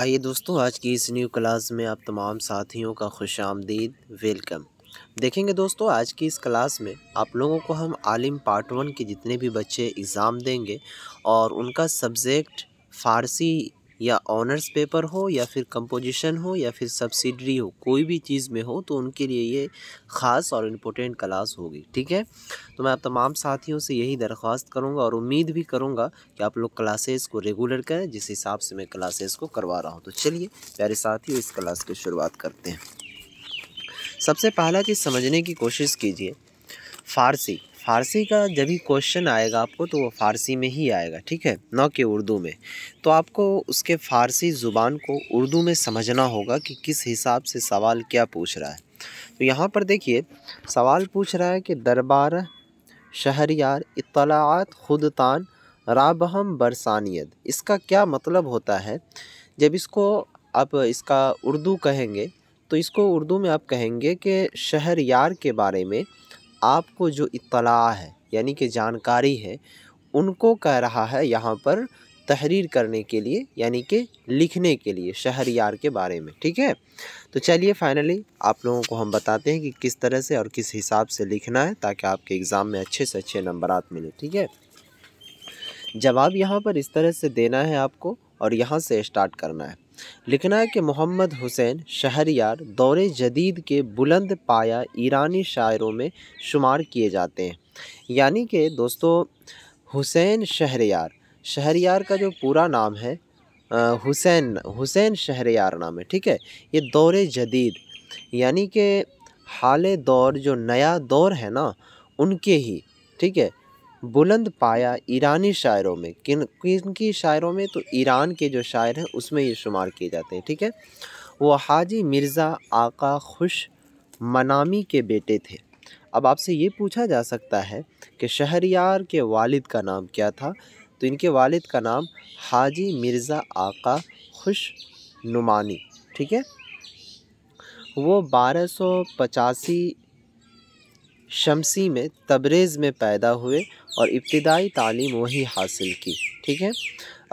आइए दोस्तों आज की इस न्यू क्लास में आप तमाम साथियों का खुश आमदीद वेलकम देखेंगे दोस्तों आज की इस क्लास में आप लोगों को हम आलिम पार्ट वन के जितने भी बच्चे एग्ज़ाम देंगे और उनका सब्जेक्ट फ़ारसी या ऑनर्स पेपर हो या फिर कंपोजिशन हो या फिर सब्सिडरी हो कोई भी चीज़ में हो तो उनके लिए ये ख़ास और इम्पोर्टेंट क्लास होगी ठीक है तो मैं आप तमाम साथियों से यही दरख्वास्त करूँगा और उम्मीद भी करूँगा कि आप लोग क्लासेस को रेगुलर करें जिस हिसाब से मैं क्लासेस को करवा रहा हूँ तो चलिए प्यारे साथियों इस क्लास की शुरुआत करते हैं सबसे पहला चीज़ समझने की कोशिश कीजिए फारसी फ़ारसी का जब भी क्वेश्चन आएगा आपको तो वो फ़ारसी में ही आएगा ठीक है ना कि उर्दू में तो आपको उसके फ़ारसी ज़ुबान को उर्दू में समझना होगा कि किस हिसाब से सवाल क्या पूछ रहा है तो यहाँ पर देखिए सवाल पूछ रहा है कि दरबार शहरियार इतलात तान राबहम बरसानियत इसका क्या मतलब होता है जब इसको आप इसका उर्दू कहेंगे तो इसको उर्दू में आप कहेंगे कि शहर यार के बारे में आपको जो इतला है यानी कि जानकारी है उनको कह रहा है यहाँ पर तहरीर करने के लिए यानी कि लिखने के लिए शहर यार के बारे में ठीक है तो चलिए फाइनली आप लोगों को हम बताते हैं कि किस तरह से और किस हिसाब से लिखना है ताकि आपके एग्ज़ाम में अच्छे से अच्छे नंबर मिले ठीक है जवाब यहाँ पर इस तरह से देना है आपको और यहाँ से स्टार्ट करना है लिखना है कि मोहम्मद हुसैन शहरियार दौर जदीद के बुलंद पाया ईरानी शायरों में शुमार किए जाते हैं यानी कि दोस्तों हुसैन शहरियार शहरियार का जो पूरा नाम है हुसैन हुसैन शहरियार नाम है ठीक है ये दौर जदीद यानी कि हाल दौर जो नया दौर है ना उनके ही ठीक है बुलंद पाया ईरानी शायरों में किन किन की शायरों में तो ईरान के जो शायर हैं उसमें ये शुमार किए जाते हैं ठीक है वो हाजी मिर्ज़ा आका खुश मनामी के बेटे थे अब आपसे ये पूछा जा सकता है कि शहरियार के वालिद का नाम क्या था तो इनके वालिद का नाम हाजी मिर्ज़ा आका खुश नुमानी ठीक है वो बारह सौ पचासी शमसी में तबरेज़ में पैदा हुए और इब्तदाई तालीम वहीं हासिल की ठीक है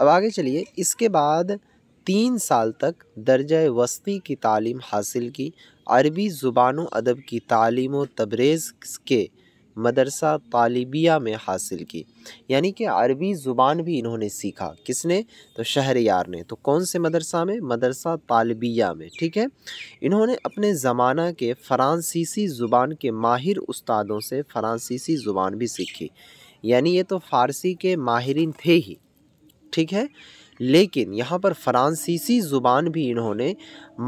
अब आगे चलिए इसके बाद तीन साल तक दर्ज वस्ती की तालीम हासिल की अरबी ज़ुबान अदब की तालीम तबरेज़ के मदरसा तालिबिया में हासिल की यानी कि अरबी ज़ुबान भी इन्होंने सीखा किसने तो शहर यार ने तो कौन से मदरसा में मदरसा तालिबिया में ठीक है इन्होंने अपने ज़माना के फ़्रांसीसी ज़ुबान के माहिर उस्तादों से फ़्रांसीसी ज़ुबान भी सीखी यानी ये तो फ़ारसी के माहरीन थे ही ठीक है लेकिन यहाँ पर फ़्रांसीसी ज़ुबान भी इन्होंने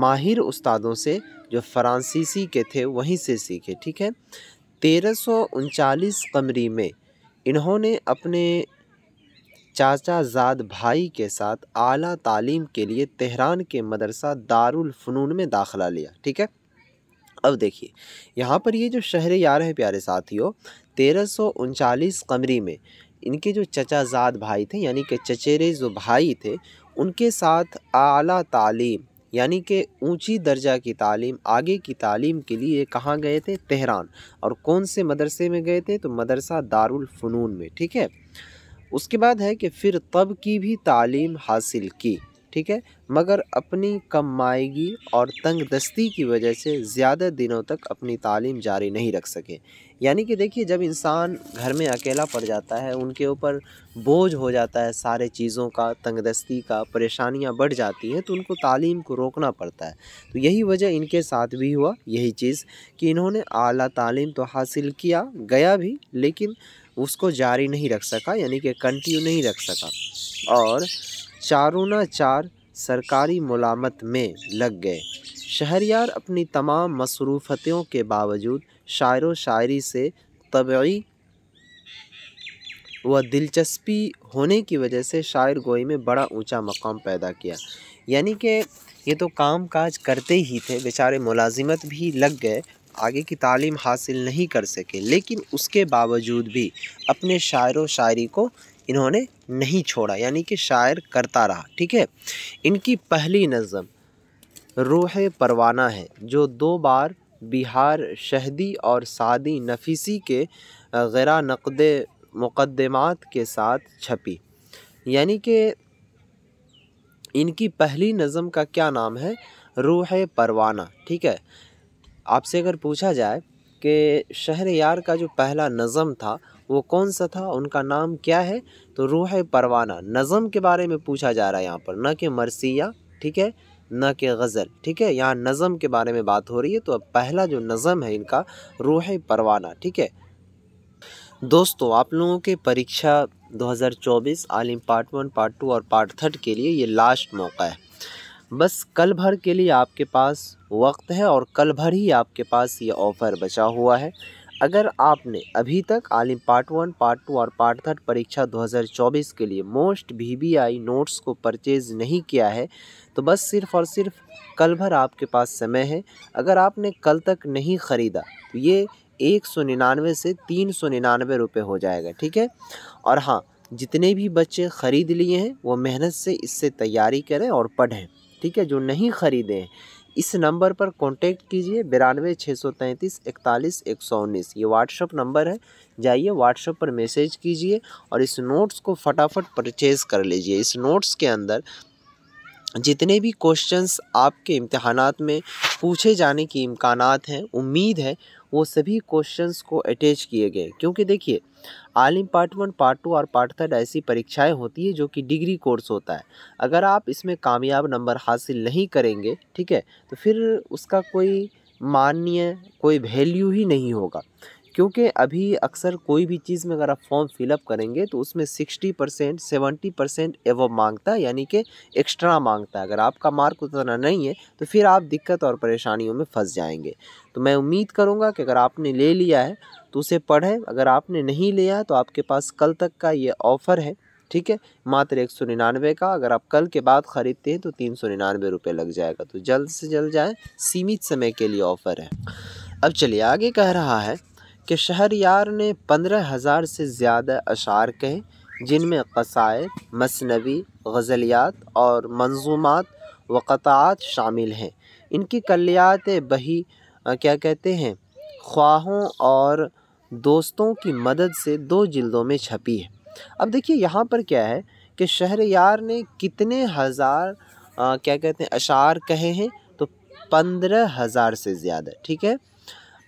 माहिर उस्तादों से जो फ़्रांसीसी के थे वहीं से सीखे ठीक है तेरह सौ उनचालीस कमरी में इन्होंने अपने चाचा जाद भाई के साथ आला तालीम के लिए तेहरान के मदरसा दारुल फ़नून में दाखला लिया ठीक है अब देखिए यहाँ पर ये जो शहर यार है प्यारे साथियों तेरह सौ उनचालीस कमरी में इनके जो चचाजाद भाई थे यानी कि चचेरे जो भाई थे उनके साथ आला तालीम यानी कि ऊंची दर्जा की तालीम आगे की तालीम के लिए कहाँ गए थे तेहरान और कौन से मदरसे में गए थे तो मदरसा दारुल फ़नून में ठीक है उसके बाद है कि फिर तब की भी तालीम हासिल की ठीक है मगर अपनी कमाएगी और तंग दस्ती की वजह से ज़्यादा दिनों तक अपनी तालीम जारी नहीं रख सके यानी कि देखिए जब इंसान घर में अकेला पड़ जाता है उनके ऊपर बोझ हो जाता है सारे चीज़ों का तंग दस्ती का परेशानियां बढ़ जाती हैं तो उनको तालीम को रोकना पड़ता है तो यही वजह इनके साथ भी हुआ यही चीज़ कि इन्होंने अली तालीम तो हासिल किया गया भी लेकिन उसको जारी नहीं रख सका यानी कि कंटिन्यू नहीं रख सका और चारों ना चार सरकारी मुलामत में लग गए शहरियार अपनी तमाम मसरूफ़तियों के बावजूद शायर शायरी से तबी व दिलचस्पी होने की वजह से शायर गोई में बड़ा ऊंचा मकाम पैदा किया यानी कि ये तो काम काज करते ही थे बेचारे मुलाजिमत भी लग गए आगे की तालीम हासिल नहीं कर सके लेकिन उसके बावजूद भी अपने शायर व शायरी को इन्होंने नहीं छोड़ा यानी कि शायर करता रहा ठीक है इनकी पहली नज़म रूह परवाना है जो दो बार बिहार शहदी और सादी नफीसी के गैर नकद मुकदमात के साथ छपी यानी कि इनकी पहली नज़म का क्या नाम है रूह परवाना ठीक है आपसे अगर पूछा जाए कि शहर यार का जो पहला नज़म था वो कौन सा था उनका नाम क्या है तो रूह परवाना नज़म के बारे में पूछा जा रहा है यहाँ पर न कि मरसिया ठीक है न कि गज़ल ठीक है यहाँ नज़म के बारे में बात हो रही है तो अब पहला जो नज़म है इनका रूह परवाना ठीक है दोस्तों आप लोगों के परीक्षा 2024 Alim part one part two और पार्ट थर्ड के लिए ये लास्ट मौका है बस कल भर के लिए आपके पास वक्त है और कल भर ही आपके पास ये ऑफ़र बचा हुआ है अगर आपने अभी तक Alim part one part two और पार्ट थर्ड परीक्षा 2024 के लिए मोस्ट वीवीआई नोट्स को परचेज नहीं किया है तो बस सिर्फ़ और सिर्फ कल भर आपके पास समय है अगर आपने कल तक नहीं ख़रीदा तो ये एक सौ निन्यानवे से तीन सौ निन्यानवे रुपये हो जाएगा ठीक है और हाँ जितने भी बच्चे ख़रीद लिए हैं वो मेहनत से इससे तैयारी करें और पढ़ें ठीक है जो नहीं ख़रीदें इस नंबर पर कांटेक्ट कीजिए बिरानवे छः सौ तैंतीस इकतालीस एक सौ उन्नीस ये व्हाट्सअप नंबर है जाइए व्हाट्सअप पर मैसेज कीजिए और इस नोट्स को फटाफट परचेज़ कर लीजिए इस नोट्स के अंदर जितने भी क्वेश्चंस आपके इम्तहानात में पूछे जाने की इम्कान हैं उम्मीद है वो सभी क्वेश्चंस को अटैच किए गए क्योंकि देखिए Alim part one part two और पार्ट थर्ड ऐसी परीक्षाएं होती है जो कि डिग्री कोर्स होता है अगर आप इसमें कामयाब नंबर हासिल नहीं करेंगे ठीक है तो फिर उसका कोई मान्य कोई वैल्यू ही नहीं होगा क्योंकि अभी अक्सर कोई भी चीज़ में अगर आप फॉर्म फिलअप करेंगे तो उसमें सिक्सटी परसेंट सेवेंटी परसेंट एवो मांगता है यानी कि एक्स्ट्रा मांगता है अगर आपका मार्क उतना नहीं है तो फिर आप दिक्कत और परेशानियों में फंस जाएंगे तो मैं उम्मीद करूँगा कि अगर आपने ले लिया है तो उसे पढ़ें अगर आपने नहीं लिया तो आपके पास कल तक का ये ऑफ़र है ठीक है मात्र एक सौ निन्यानवे का अगर आप कल के बाद ख़रीदते हैं तो तीन सौ निन्यानवे रुपये लग जाएगा तो जल्द से जल्द जाएँ सीमित समय के लिए ऑफ़र है अब चलिए आगे कह रहा है कि शहरयार ने पंद्रह हज़ार से ज़्यादा अशार कहे जिनमें कसायद मसनवी गज़लियात और मंजूमात व शामिल हैं इनकी कलियात बही क्या कहते हैं ख्वाहों और दोस्तों की मदद से दो जल्दों में छपी है अब देखिए यहाँ पर क्या है कि शहरयार ने कितने हज़ार क्या कहते हैं अशार कहे हैं तो पंद्रह हज़ार से ज़्यादा ठीक है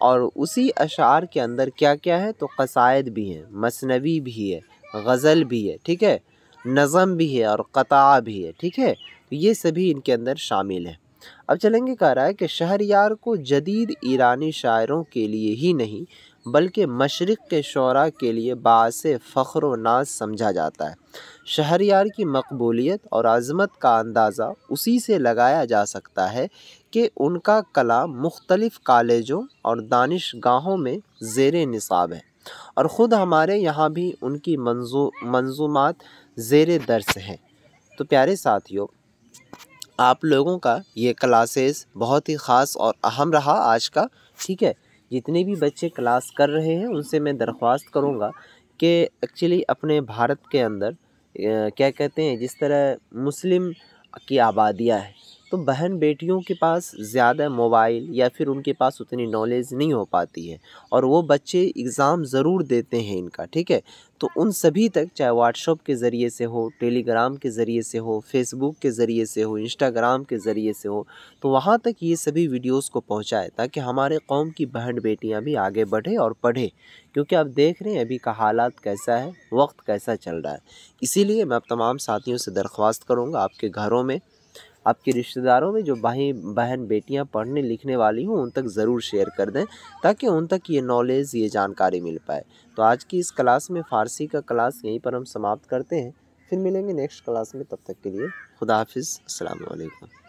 और उसी अशार के अंदर क्या क्या है तो कसायद भी हैं मसनवी भी है गज़ल भी है ठीक है नज़म भी है और कता भी है ठीक है तो ये सभी इनके अंदर शामिल हैं अब चलेंगे कह रहा है कि शहरियार को जदीद ईरानी शायरों के लिए ही नहीं बल्कि मशरक़ के शरा के लिए बास फ़ख्र नाज समझा जाता है शहरियार की मकबूलीत और आज़मत का अंदाज़ा उसी से लगाया जा सकता है कि उनका कला मुख्तलिफ़ कॉलेजों और दानिश गाहों में ज़ेर निसाब है और ख़ुद हमारे यहाँ भी उनकी मंजू मंजूमात ज़ेर दर्स हैं तो प्यारे साथियों आप लोगों का ये क्लासेस बहुत ही ख़ास और अहम रहा आज का ठीक है जितने भी बच्चे क्लास कर रहे हैं उनसे मैं दरख्वास्त करूँगा कि एक्चुअली अपने भारत के अंदर क्या कहते हैं जिस तरह मुस्लिम की आबादियाँ हैं तो बहन बेटियों के पास ज़्यादा मोबाइल या फिर उनके पास उतनी नॉलेज नहीं हो पाती है और वो बच्चे एग्ज़ाम ज़रूर देते हैं इनका ठीक है तो उन सभी तक चाहे व्हाट्सअप के ज़रिए से हो टेलीग्राम के ज़रिए से हो फेसबुक के ज़रिए से हो इंस्टाग्राम के ज़रिए से हो तो वहाँ तक ये सभी वीडियोस को पहुँचाए ताकि हमारे कौम की बहन बेटियाँ भी आगे बढ़े और पढ़े क्योंकि आप देख रहे हैं अभी का हालात कैसा है वक्त कैसा चल रहा है इसीलिए मैं अब तमाम साथियों से दरख्वास्त करूँगा आपके घरों में आपके रिश्तेदारों में जो भाई बहन बेटियां पढ़ने लिखने वाली हों उन तक ज़रूर शेयर कर दें ताकि उन तक ये नॉलेज ये जानकारी मिल पाए तो आज की इस क्लास में फ़ारसी का क्लास यहीं पर हम समाप्त करते हैं फिर मिलेंगे नेक्स्ट क्लास में तब तक के लिए खुदा हाफिज़ अलैक्म